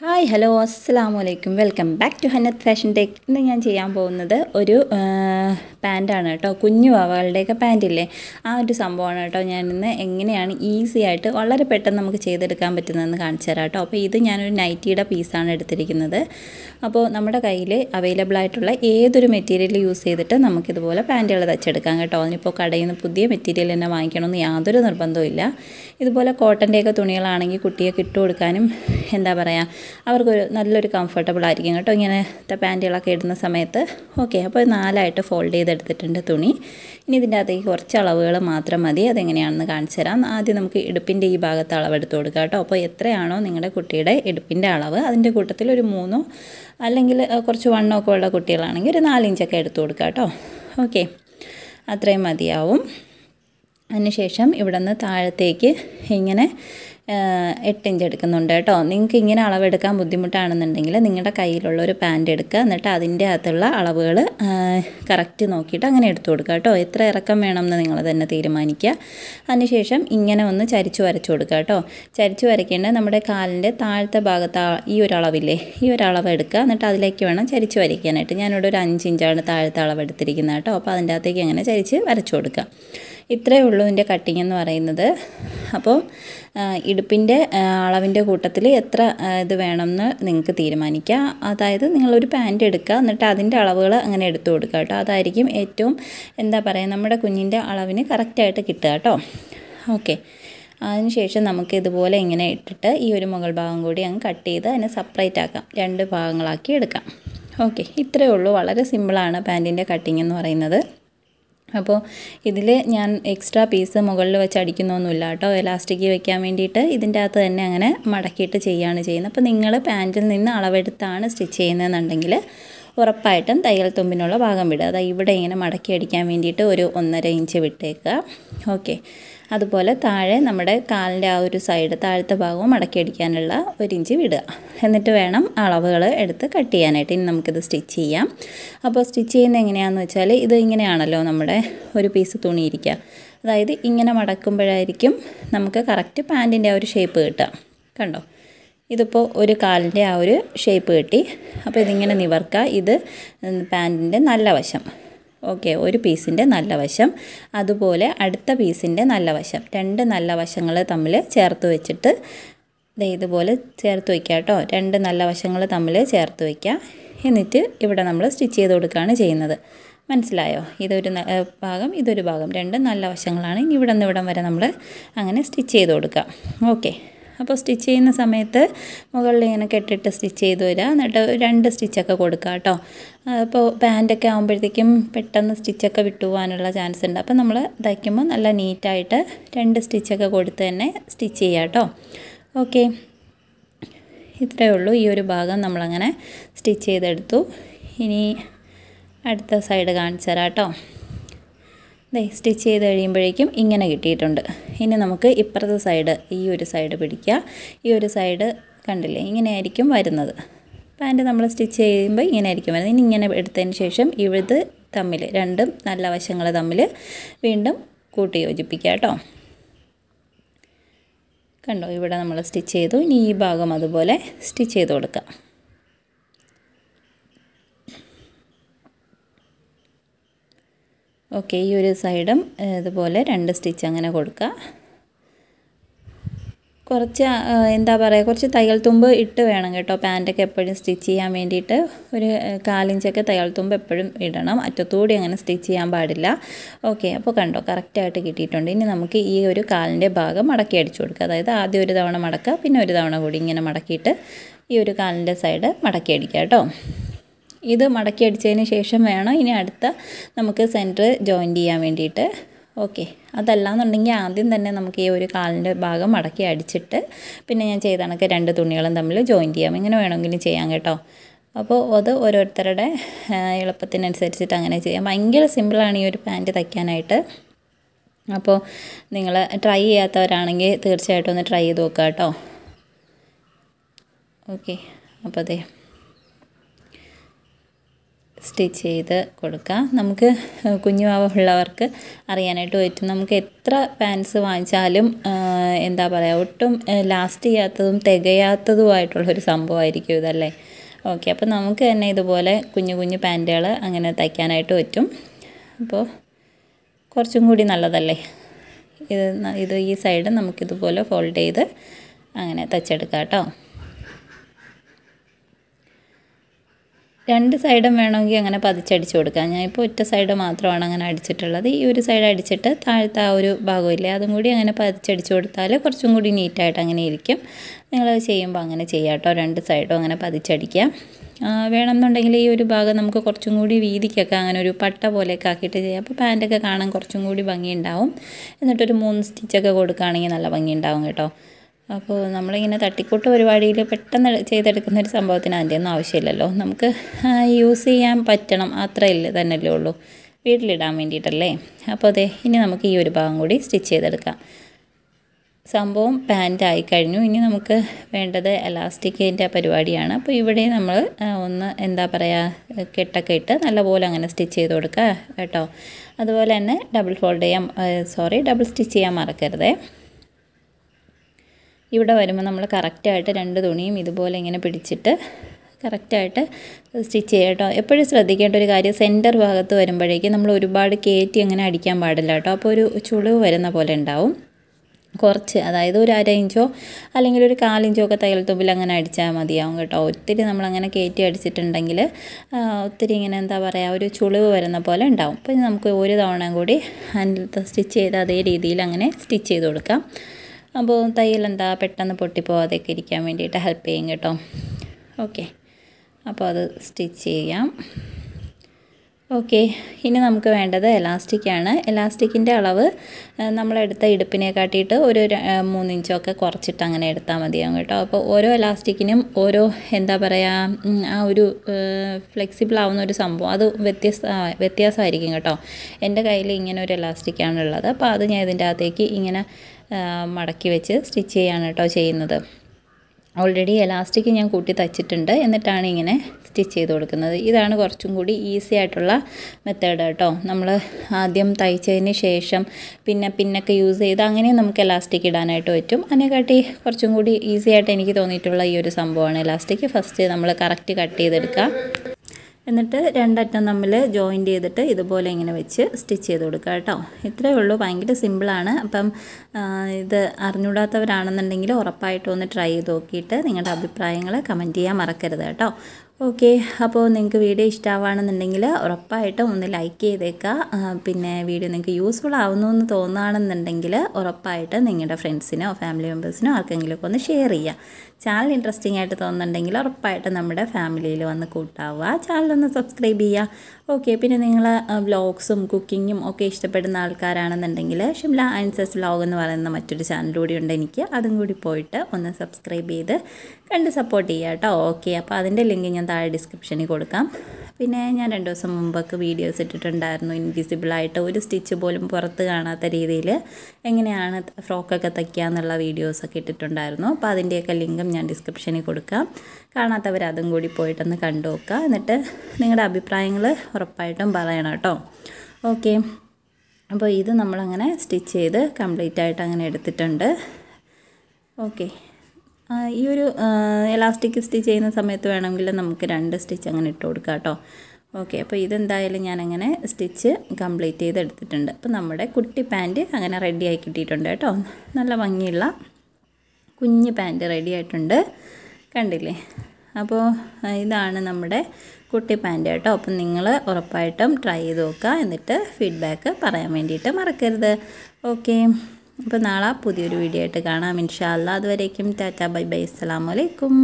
Hi hi hello അസ്സാം വലൈക്കും welcome back to Hannath fashion take ഇന്ന് ഞാൻ ചെയ്യാൻ പോകുന്നത് ഒരു പാൻറ്റാണ് കേട്ടോ കുഞ്ഞു വാവകളുടെയൊക്കെ പാൻറ്റില്ലേ ആ ഒരു സംഭവമാണ് കേട്ടോ ഞാനിന്ന് എങ്ങനെയാണ് ഈസി ആയിട്ട് വളരെ പെട്ടെന്ന് നമുക്ക് ചെയ്തെടുക്കാൻ പറ്റുന്നതെന്ന് കാണിച്ചു തരാം കേട്ടോ അപ്പോൾ ഇത് ഞാനൊരു നൈറ്റിയുടെ പീസാണ് എടുത്തിരിക്കുന്നത് അപ്പോൾ നമ്മുടെ കയ്യിൽ അവൈലബിൾ ആയിട്ടുള്ള ഏതൊരു മെറ്റീരിയൽ യൂസ് ചെയ്തിട്ട് നമുക്കിതുപോലെ പാൻറ്റുകൾ തച്ചെടുക്കാം കേട്ടോ അതിനിപ്പോൾ കടയിൽ നിന്ന് പുതിയ മെറ്റീരിയൽ തന്നെ വാങ്ങിക്കണമെന്ന് യാതൊരു നിർബന്ധവും ഇതുപോലെ കോട്ടൻ്റെയൊക്കെ തുണികളാണെങ്കിൽ കുട്ടിയെ കിട്ടുകൊടുക്കാനും കൊടുക്കാനും എന്താ പറയുക അവർക്കൊരു നല്ലൊരു കംഫർട്ടബിൾ ആയിരിക്കും കേട്ടോ ഇങ്ങനത്തെ പാൻറ്റുകളൊക്കെ ഇടുന്ന സമയത്ത് ഓക്കെ അപ്പോൾ നാലായിട്ട് ഫോൾഡ് ചെയ്തെടുത്തിട്ടുണ്ട് തുണി ഇനി ഇതിൻ്റെ അകത്തേക്ക് കുറച്ച് അളവുകൾ മാത്രം മതി അതെങ്ങനെയാണെന്ന് കാണിച്ചു തരാം ആദ്യം നമുക്ക് ഇടുപ്പിൻ്റെ ഈ ഭാഗത്ത് അളവെടുത്ത് കൊടുക്കാം കേട്ടോ അപ്പോൾ എത്രയാണോ നിങ്ങളുടെ കുട്ടിയുടെ ഇടുപ്പിൻ്റെ അളവ് അതിൻ്റെ കൂട്ടത്തിൽ ഒരു മൂന്നോ അല്ലെങ്കിൽ കുറച്ച് ഒക്കെ ഉള്ള കുട്ടികളാണെങ്കിൽ ഒരു നാലിഞ്ചൊക്കെ എടുത്തു കൊടുക്കാം കേട്ടോ ഓക്കെ അത്രയും മതിയാവും അതിനുശേഷം ഇവിടെ നിന്ന് താഴത്തേക്ക് ഇങ്ങനെ എട്ട് ഇഞ്ച് എടുക്കുന്നുണ്ട് കേട്ടോ നിങ്ങൾക്ക് ഇങ്ങനെ അളവെടുക്കാൻ ബുദ്ധിമുട്ടാണെന്നുണ്ടെങ്കിൽ നിങ്ങളുടെ കയ്യിലുള്ള ഒരു പാൻറ് എടുക്കുക എന്നിട്ട് അതിൻ്റെ അകത്തുള്ള അളവുകൾ കറക്റ്റ് നോക്കിയിട്ട് അങ്ങനെ എടുത്തു കൊടുക്കുക കേട്ടോ എത്ര ഇറക്കം വേണമെന്ന് നിങ്ങൾ തന്നെ തീരുമാനിക്കുക അതിനുശേഷം ഇങ്ങനെ ഒന്ന് ചരിച്ചു വരച്ചു കൊടുക്കുക കേട്ടോ ചരിച്ചു വരയ്ക്കേണ്ടത് നമ്മുടെ കാലിൻ്റെ താഴത്തെ ഭാഗത്ത് ഈ ഒരു അളവില്ലേ ഈ ഒരു അളവ് എടുക്കുക എന്നിട്ട് അതിലേക്ക് വേണം ചരിച്ചു വരയ്ക്കാനായിട്ട് ഞാനിവിടെ ഒരു അഞ്ച് ഇഞ്ചാണ് താഴത്തെ അളവ് എടുത്തിരിക്കുന്നത് കേട്ടോ അപ്പോൾ അതിൻ്റെ അകത്തേക്ക് അങ്ങനെ ചരിച്ച് വരച്ചു കൊടുക്കുക ഇത്രയേ ഉള്ളൂ ഇതിൻ്റെ കട്ടിങ് എന്ന് പറയുന്നത് അപ്പോൾ ഇടുപ്പിൻ്റെ അളവിൻ്റെ കൂട്ടത്തിൽ എത്ര ഇത് വേണമെന്ന് നിങ്ങൾക്ക് തീരുമാനിക്കാം അതായത് നിങ്ങളൊരു പാൻറ്റ് എടുക്കുക എന്നിട്ട് അതിൻ്റെ അളവുകൾ അങ്ങനെ എടുത്തു കൊടുക്കുക കേട്ടോ അതായിരിക്കും ഏറ്റവും എന്താ പറയുക നമ്മുടെ കുഞ്ഞിൻ്റെ അളവിന് കറക്റ്റായിട്ട് കിട്ടുക കേട്ടോ ഓക്കെ അതിനുശേഷം നമുക്ക് ഇതുപോലെ ഇങ്ങനെ ഇട്ടിട്ട് ഈ ഒരു മുകൾ ഭാഗം കൂടി അങ്ങ് കട്ട് ചെയ്ത് അതിനെ സെപ്പറേറ്റ് ആക്കാം രണ്ട് ഭാഗങ്ങളാക്കി എടുക്കാം ഓക്കെ ഇത്രയേ ഉള്ളൂ വളരെ സിമ്പിളാണ് പാൻറ്റിൻ്റെ കട്ടിങ് എന്ന് പറയുന്നത് അപ്പോൾ ഇതിൽ ഞാൻ എക്സ്ട്രാ പീസ് മുകളിൽ വെച്ച് അടിക്കുന്നൊന്നുമില്ല കേട്ടോ എലാസ്റ്റിക് വെക്കാൻ വേണ്ടിയിട്ട് ഇതിൻ്റെ അകത്ത് തന്നെ അങ്ങനെ മടക്കിയിട്ട് ചെയ്യുകയാണ് ചെയ്യുന്നത് അപ്പോൾ നിങ്ങൾ പാൻറ്റിൽ നിന്ന് അളവെടുത്താണ് സ്റ്റിച്ച് ചെയ്യുന്നതെന്നുണ്ടെങ്കിൽ ഉറപ്പായിട്ടും തയ്യൽ തുമ്പിനുള്ള ഭാഗം വിടുക അതായത് ഇവിടെ ഇങ്ങനെ മടക്കി അടിക്കാൻ വേണ്ടിയിട്ട് ഒരു ഒന്നര ഇഞ്ച് വിട്ടേക്കുക ഓക്കെ അതുപോലെ താഴെ നമ്മുടെ കാലിൻ്റെ ആ ഒരു സൈഡ് താഴത്തെ ഭാഗവും മടക്കിയടിക്കാനുള്ള ഒരു ഇഞ്ച് വിടുക എന്നിട്ട് വേണം അളവുകൾ എടുത്ത് കട്ട് ചെയ്യാനായിട്ട് ഇനി നമുക്കിത് സ്റ്റിച്ച് ചെയ്യാം അപ്പോൾ സ്റ്റിച്ച് ചെയ്യുന്നത് എങ്ങനെയാണെന്ന് വെച്ചാൽ ഇത് ഇങ്ങനെയാണല്ലോ നമ്മുടെ ഒരു പീസ് തുണി അതായത് ഇങ്ങനെ മടക്കുമ്പോഴായിരിക്കും നമുക്ക് കറക്റ്റ് പാൻറ്റിൻ്റെ ആ ഒരു ഷേപ്പ് കിട്ടുക കണ്ടോ ഇതിപ്പോൾ ഒരു കാലിൻ്റെ ആ ഒരു ഷേപ്പ് കിട്ടി അപ്പോൾ ഇതിങ്ങനെ നിവർക്കുക ഇത് പാൻറ്റിൻ്റെ നല്ല വശം ഓക്കെ ഒരു പീസിൻ്റെ നല്ല വശം അതുപോലെ അടുത്ത പീസിൻ്റെ നല്ല വശം രണ്ട് നല്ല വശങ്ങൾ തമ്മിൽ ചേർത്ത് വെച്ചിട്ട് ഇതുപോലെ ചേർത്ത് വയ്ക്കുക കേട്ടോ രണ്ട് നല്ല വശങ്ങൾ തമ്മിൽ ചേർത്ത് വയ്ക്കുക എന്നിട്ട് ഇവിടെ നമ്മൾ സ്റ്റിച്ച് ചെയ്ത് കൊടുക്കുകയാണ് ചെയ്യുന്നത് മനസ്സിലായോ ഇതൊരു ഭാഗം ഇതൊരു ഭാഗം രണ്ട് നല്ല വശങ്ങളാണ് ഇവിടെ നിന്ന് ഇവിടം വരെ നമ്മൾ അങ്ങനെ സ്റ്റിച്ച് ചെയ്ത് കൊടുക്കുക ഓക്കെ അപ്പോൾ സ്റ്റിച്ച് ചെയ്യുന്ന സമയത്ത് മുകളിൽ ഇങ്ങനെ കെട്ടിട്ട് സ്റ്റിച്ച് ചെയ്ത് വരിക എന്നിട്ട് രണ്ട് സ്റ്റിച്ചൊക്കെ കൊടുക്കുക കേട്ടോ അപ്പോൾ പാൻറ്റൊക്കെ ആകുമ്പോഴത്തേക്കും പെട്ടെന്ന് സ്റ്റിച്ചൊക്കെ വിട്ടുപോകാനുള്ള ചാൻസ് ഉണ്ട് അപ്പോൾ നമ്മൾ തയ്ക്കുമ്പോൾ നല്ല നീറ്റായിട്ട് രണ്ട് സ്റ്റിച്ചൊക്കെ കൊടുത്ത് തന്നെ സ്റ്റിച്ച് ചെയ്യുക കേട്ടോ ഓക്കെ ഇത്രയേ ഉള്ളൂ ഈ ഒരു ഭാഗം നമ്മളങ്ങനെ സ്റ്റിച്ച് ചെയ്തെടുത്തു ഇനി അടുത്ത സൈഡ് കാണിച്ചു തരാം കേട്ടോ ദേ സ്റ്റിച്ച് ചെയ്ത് കഴിയുമ്പോഴേക്കും ഇങ്ങനെ കിട്ടിയിട്ടുണ്ട് ഇനി നമുക്ക് ഇപ്പുറത്തെ സൈഡ് ഈ ഒരു സൈഡ് പിടിക്കുക ഈ ഒരു സൈഡ് കണ്ടില്ലേ ഇങ്ങനെയായിരിക്കും വരുന്നത് പാൻറ്റ് നമ്മൾ സ്റ്റിച്ച് ചെയ്യുമ്പോൾ ഇങ്ങനെയായിരിക്കും വരുന്നത് ഇനി ഇങ്ങനെ എടുത്തതിന് ശേഷം ഇവിത് തമ്മിൽ രണ്ടും നല്ല വശങ്ങൾ തമ്മിൽ വീണ്ടും കൂട്ടി യോജിപ്പിക്കുക കേട്ടോ കണ്ടോ ഇവിടെ നമ്മൾ സ്റ്റിച്ച് ചെയ്തു ഇനി ഈ ഭാഗം അതുപോലെ സ്റ്റിച്ച് ചെയ്ത് കൊടുക്കാം ഓക്കെ ഈ ഒരു സൈഡും ഇതുപോലെ രണ്ട് സ്റ്റിച്ച് അങ്ങനെ കൊടുക്കുക കുറച്ച് എന്താ പറയുക കുറച്ച് തയ്യൽ തുമ്പ് ഇട്ട് വേണം കേട്ടോ പാൻറ്റൊക്കെ എപ്പോഴും സ്റ്റിച്ച് ചെയ്യാൻ വേണ്ടിയിട്ട് ഒരു കാലിഞ്ചൊക്കെ തയ്യൽ തുമ്പ് എപ്പോഴും ഇടണം അറ്റത്തൂടി അങ്ങനെ സ്റ്റിച്ച് ചെയ്യാൻ പാടില്ല ഓക്കെ അപ്പോൾ കണ്ടോ കറക്റ്റായിട്ട് കിട്ടിയിട്ടുണ്ട് ഇനി നമുക്ക് ഈ ഒരു കാലിൻ്റെ ഭാഗം മടക്കി അടിച്ചു കൊടുക്കുക അതായത് ആദ്യം ഒരു തവണ മടക്കുക പിന്നെ ഒരു തവണ കൂടി ഇങ്ങനെ മടക്കിയിട്ട് ഈ ഒരു കാലിൻ്റെ സൈഡ് മടക്കി അടിക്കുക കേട്ടോ ഇത് മടക്കി അടിച്ചതിന് ശേഷം വേണം ഇനി അടുത്ത നമുക്ക് സെൻറ്റർ ജോയിൻ ചെയ്യാൻ വേണ്ടിയിട്ട് ഓക്കെ അതല്ലാന്നുണ്ടെങ്കിൽ ആദ്യം തന്നെ നമുക്ക് ഈ ഒരു കാലിൻ്റെ ഭാഗം മടക്കി അടിച്ചിട്ട് പിന്നെ ഞാൻ ചെയ്ത കണക്ക് രണ്ട് തുണികളും തമ്മിൽ ജോയിൻ ചെയ്യാം ഇങ്ങനെ വേണമെങ്കിലും ചെയ്യാം കേട്ടോ അപ്പോൾ അത് ഓരോരുത്തരുടെ എളുപ്പത്തിനനുസരിച്ചിട്ട് അങ്ങനെ ചെയ്യാം ഭയങ്കര സിമ്പിളാണ് ഈ ഒരു പാൻറ്റ് തയ്ക്കാനായിട്ട് അപ്പോൾ നിങ്ങൾ ട്രൈ ചെയ്യാത്തവരാണെങ്കിൽ തീർച്ചയായിട്ടും ഒന്ന് ട്രൈ ചെയ്ത് നോക്കുക കേട്ടോ ഓക്കെ അപ്പോൾ അതെ സ്റ്റിച്ച് ചെയ്ത് കൊടുക്കാം നമുക്ക് കുഞ്ഞുവാവ ഉള്ളവർക്ക് അറിയാനായിട്ട് പറ്റും നമുക്ക് എത്ര പാൻസ് വാങ്ങിച്ചാലും എന്താ പറയുക ഒട്ടും ലാസ്റ്റ് ചെയ്യാത്തതും തികയാത്തതുമായിട്ടുള്ളൊരു സംഭവമായിരിക്കും ഇതല്ലേ ഓക്കെ അപ്പോൾ നമുക്ക് തന്നെ ഇതുപോലെ കുഞ്ഞു കുഞ്ഞു പാൻറ്റുകൾ അങ്ങനെ തയ്ക്കാനായിട്ട് പറ്റും അപ്പോൾ കുറച്ചും കൂടി നല്ലതല്ലേ ഇത് ഇത് ഈ സൈഡ് നമുക്കിതുപോലെ ഫോൾഡ് ചെയ്ത് അങ്ങനെ തയ്ച്ചെടുക്കാം കേട്ടോ രണ്ട് സൈഡും വേണമെങ്കിൽ അങ്ങനെ പതിച്ചടിച്ച് കൊടുക്കാം ഞാൻ ഇപ്പോൾ ഒറ്റ സൈഡ് മാത്രമാണ് അങ്ങനെ അടിച്ചിട്ടുള്ളത് ഈ ഒരു സൈഡ് അടിച്ചിട്ട് താഴത്തെ ആ ഒരു ഭാഗമില്ലേ അതും കൂടി അങ്ങനെ പതിച്ചടിച്ച് കൊടുത്താൽ കുറച്ചും കൂടി നീറ്റായിട്ട് അങ്ങനെ ഇരിക്കും നിങ്ങളത് ചെയ്യുമ്പോൾ അങ്ങനെ ചെയ്യാം കേട്ടോ രണ്ട് സൈഡും അങ്ങനെ പതിച്ചടിക്കാം വേണമെന്നുണ്ടെങ്കിൽ ഈ ഒരു ഭാഗം നമുക്ക് കുറച്ചും കൂടി വീതിക്കൊക്കെ അങ്ങനെ ഒരു പട്ട പോലെയൊക്കെ ആക്കിയിട്ട് ചെയ്യാം അപ്പോൾ പാൻറ്റൊക്കെ കാണാൻ കുറച്ചും കൂടി ഭംഗിയുണ്ടാവും എന്നിട്ടൊരു മൂന്ന് സ്റ്റിച്ചൊക്കെ കൊടുക്കുകയാണെങ്കിൽ നല്ല ഭംഗിയുണ്ടാവും കേട്ടോ അപ്പോൾ നമ്മളിങ്ങനെ തട്ടിക്കൂട്ട പരിപാടിയിൽ പെട്ടെന്ന് ചെയ്തെടുക്കുന്ന ഒരു സംഭവത്തിന് അതിൻ്റെ ഒന്നും ആവശ്യമില്ലല്ലോ നമുക്ക് യൂസ് ചെയ്യാൻ പറ്റണം തന്നെ അല്ലേ ഉള്ളൂ വീട്ടിലിടാൻ വേണ്ടിയിട്ടല്ലേ അപ്പോൾ അതെ ഇനി നമുക്ക് ഈ ഒരു ഭാഗം കൂടി സ്റ്റിച്ച് ചെയ്തെടുക്കാം സംഭവം പാൻ്റ് ആയി കഴിഞ്ഞു ഇനി നമുക്ക് വേണ്ടത് എലാസ്റ്റിക്കിൻ്റെ പരിപാടിയാണ് അപ്പോൾ ഇവിടെ നമ്മൾ ഒന്ന് എന്താ പറയുക കെട്ടൊക്കെ ഇട്ട് നല്ലപോലെ അങ്ങനെ സ്റ്റിച്ച് ചെയ്ത് കൊടുക്കുക കേട്ടോ അതുപോലെ തന്നെ ഡബിൾ ഫോൾഡ് ചെയ്യാൻ സോറി ഡബിൾ സ്റ്റിച്ച് ചെയ്യാൻ മറക്കരുതേ ഇവിടെ വരുമ്പോൾ നമ്മൾ കറക്റ്റായിട്ട് രണ്ട് തുണിയും ഇതുപോലെ ഇങ്ങനെ പിടിച്ചിട്ട് കറക്റ്റായിട്ട് സ്റ്റിച്ച് ചെയ്യുക കേട്ടോ എപ്പോഴും ശ്രദ്ധിക്കേണ്ട ഒരു കാര്യം സെൻറ്റർ ഭാഗത്ത് വരുമ്പോഴേക്കും നമ്മൾ ഒരുപാട് കയറ്റി അങ്ങനെ അടിക്കാൻ പാടില്ല കേട്ടോ അപ്പോൾ ഒരു ചുളിവ് വരുന്ന പോലെ ഉണ്ടാവും കുറച്ച് അതായത് ഒരു അര ഇഞ്ചോ അല്ലെങ്കിൽ ഒരു കാലിഞ്ചോ ഒക്കെ തയ്യൽ തുമ്പിൽ അങ്ങനെ അടിച്ചാൽ മതിയാവും കേട്ടോ ഒത്തിരി നമ്മളങ്ങനെ കയറ്റി അടിച്ചിട്ടുണ്ടെങ്കിൽ ഒത്തിരി ഇങ്ങനെ എന്താ പറയുക ഒരു ചുളിവ് വരുന്ന പോലെ ഉണ്ടാവും അപ്പോൾ നമുക്ക് ഒരു തവണ കൂടി അതിൻ്റെ സ്റ്റിച്ച് ചെയ്ത് അതേ രീതിയിൽ അങ്ങനെ സ്റ്റിച്ച് ചെയ്ത് കൊടുക്കാം അപ്പോൾ തയ്യൽ എന്താ പെട്ടെന്ന് പൊട്ടിപ്പോവാതെയൊക്കെ ഇരിക്കാൻ വേണ്ടിയിട്ട് ഹെൽപ്പ് ചെയ്യും കേട്ടോ ഓക്കെ അപ്പോൾ അത് സ്റ്റിച്ച് ചെയ്യാം ഓക്കെ ഇനി നമുക്ക് വേണ്ടത് എലാസ്റ്റിക്കാണ് എലാസ്റ്റിക്കിൻ്റെ അളവ് നമ്മളെടുത്ത ഇടുപ്പിനെ കാട്ടിയിട്ട് ഒരു മൂന്നിഞ്ചൊക്കെ കുറച്ചിട്ട് അങ്ങനെ എടുത്താൽ മതിയാവും കേട്ടോ അപ്പോൾ ഓരോ എലാസ്റ്റിക്കിനും ഓരോ എന്താ പറയുക ആ ഒരു ഫ്ലെക്സിബിൾ ആവുന്ന ഒരു സംഭവം അത് വ്യത്യസ്ത വ്യത്യാസമായിരിക്കും കേട്ടോ എൻ്റെ കയ്യിൽ ഇങ്ങനെ ഒരു എലാസ്റ്റിക്കാണുള്ളത് ഉള്ളത് അപ്പോൾ അത് ഞാൻ ഇതിൻ്റെ അകത്തേക്ക് ഇങ്ങനെ മടക്കി വെച്ച് സ്റ്റിച്ച് ചെയ്യാണ് കേട്ടോ ചെയ്യുന്നത് ഓൾറെഡി എലാസ്റ്റിക് ഞാൻ കൂട്ടി തച്ചിട്ടുണ്ട് എന്നിട്ടാണ് ഇങ്ങനെ സ്റ്റിച്ച് ചെയ്ത് കൊടുക്കുന്നത് ഇതാണ് കുറച്ചും കൂടി ഈസി ആയിട്ടുള്ള മെത്തേഡ് കേട്ടോ നമ്മൾ ആദ്യം തയ്ച്ചതിന് ശേഷം പിന്നെ പിന്നൊക്കെ യൂസ് ചെയ്ത് അങ്ങനെ നമുക്ക് എലാസ്റ്റിക് ഇടാനായിട്ട് പറ്റും അതിനെക്കാട്ടി കുറച്ചും കൂടി ഈസി ആയിട്ട് എനിക്ക് തോന്നിയിട്ടുള്ള ഈ ഒരു സംഭവമാണ് എലാസ്റ്റിക് ഫസ്റ്റ് നമ്മൾ കറക്റ്റ് കട്ട് ചെയ്തെടുക്കുക എന്നിട്ട് രണ്ടറ്റം തമ്മിൽ ജോയിൻറ്റ് ചെയ്തിട്ട് ഇതുപോലെ ഇങ്ങനെ വെച്ച് സ്റ്റിച്ച് ചെയ്ത് കൊടുക്കുക കേട്ടോ ഇത്രയേ ഉള്ളൂ ഭയങ്കര സിമ്പിളാണ് അപ്പം ഇത് അറിഞ്ഞൂടാത്തവരാണെന്നുണ്ടെങ്കിൽ ഉറപ്പായിട്ടും ഒന്ന് ട്രൈ ചെയ്ത് നോക്കിയിട്ട് നിങ്ങളുടെ അഭിപ്രായങ്ങൾ കമൻറ്റ് ചെയ്യാൻ മറക്കരുത് കേട്ടോ ഓക്കെ അപ്പോൾ നിങ്ങൾക്ക് വീഡിയോ ഇഷ്ടമാവുകയാണെന്നുണ്ടെങ്കിൽ ഉറപ്പായിട്ടും ഒന്ന് ലൈക്ക് ചെയ്തേക്കുക പിന്നെ വീഡിയോ നിങ്ങൾക്ക് യൂസ്ഫുൾ ആവുന്നു എന്ന് തോന്നുകയാണെന്നുണ്ടെങ്കിൽ ഉറപ്പായിട്ട് നിങ്ങളുടെ ഫ്രണ്ട്സിനോ ഫാമിലി മെമ്പേഴ്സിനോ ആർക്കെങ്കിലുമൊക്കെ ഒന്ന് ഷെയർ ചെയ്യുക ചാനൽ ഇൻട്രസ്റ്റിംഗ് ആയിട്ട് തോന്നുന്നുണ്ടെങ്കിൽ ഉറപ്പായിട്ട് നമ്മുടെ ഫാമിലിയിൽ വന്ന് കൂട്ടാവുക ചാനലൊന്ന് സബ്സ്ക്രൈബ് ചെയ്യുക ഓക്കെ പിന്നെ നിങ്ങൾ വ്ളോഗ്സും കുക്കിങ്ങും ഒക്കെ ഇഷ്ടപ്പെടുന്ന ആൾക്കാരാണെന്നുണ്ടെങ്കിൽ ഷിംല ആൻസസ് വ്ളോഗ് എന്ന് പറയുന്ന മറ്റൊരു ചാനൽ കൂടി ഉണ്ട് എനിക്ക് അതും കൂടി പോയിട്ട് ഒന്ന് സബ്സ്ക്രൈബ് ചെയ്ത് കണ്ട് സപ്പോർട്ട് ചെയ്യാം കേട്ടോ ഓക്കെ അപ്പോൾ അതിൻ്റെ ലിങ്ക് ഞാൻ താഴെ ഡിസ്ക്രിപ്ഷനിൽ കൊടുക്കാം പിന്നെ ഞാൻ രണ്ട് ദിവസം മുമ്പൊക്കെ വീഡിയോസ് ഇട്ടിട്ടുണ്ടായിരുന്നു ഇൻവിസിബിളായിട്ട് ഒരു സ്റ്റിച്ച് പോലും പുറത്ത് കാണാത്ത രീതിയിൽ എങ്ങനെയാണ് ഫ്രോക്കൊക്കെ തയ്ക്കുക എന്നുള്ള വീഡിയോസൊക്കെ ഇട്ടിട്ടുണ്ടായിരുന്നു അപ്പോൾ അതിൻ്റെയൊക്കെ ലിങ്കും ഞാൻ ഡിസ്ക്രിപ്ഷനിൽ കൊടുക്കാം കാണാത്തവർ അതും കൂടി പോയിട്ടൊന്ന് കണ്ടു നോക്കുക എന്നിട്ട് നിങ്ങളുടെ അഭിപ്രായങ്ങൾ ഉറപ്പായിട്ടും പറയണം കേട്ടോ ഓക്കെ അപ്പോൾ ഇത് നമ്മളങ്ങനെ സ്റ്റിച്ച് ചെയ്ത് കംപ്ലീറ്റ് ആയിട്ട് അങ്ങനെ എടുത്തിട്ടുണ്ട് ഓക്കെ ഈ ഒരു എലാസ്റ്റിക് സ്റ്റിച്ച് ചെയ്യുന്ന സമയത്ത് വേണമെങ്കിൽ നമുക്ക് രണ്ട് സ്റ്റിച്ച് അങ്ങനെ ഇട്ട് കൊടുക്കാം കേട്ടോ ഓക്കെ അപ്പോൾ ഇതെന്തായാലും ഞാനങ്ങനെ സ്റ്റിച്ച് കംപ്ലീറ്റ് ചെയ്തെടുത്തിട്ടുണ്ട് അപ്പോൾ നമ്മുടെ കുട്ടി പാൻറ്റ് അങ്ങനെ ആയി കിട്ടിയിട്ടുണ്ട് കേട്ടോ നല്ല ഭംഗിയുള്ള കുഞ്ഞ് പാൻറ്റ് റെഡി ആയിട്ടുണ്ട് കണ്ടില്ലേ അപ്പോൾ ഇതാണ് നമ്മുടെ കുട്ടി പാൻറ്റ് കേട്ടോ അപ്പം നിങ്ങൾ ഉറപ്പായിട്ടും ട്രൈ ചെയ്ത് നോക്കുക എന്നിട്ട് ഫീഡ്ബാക്ക് പറയാൻ വേണ്ടിയിട്ട് മറക്കരുത് ഓക്കെ അപ്പോൾ നാളെ പുതിയൊരു വീഡിയോ ആയിട്ട് കാണാം ഇൻഷാ അതുവരേക്കും ടാറ്റ ബൈ ബൈ വലൈക്കും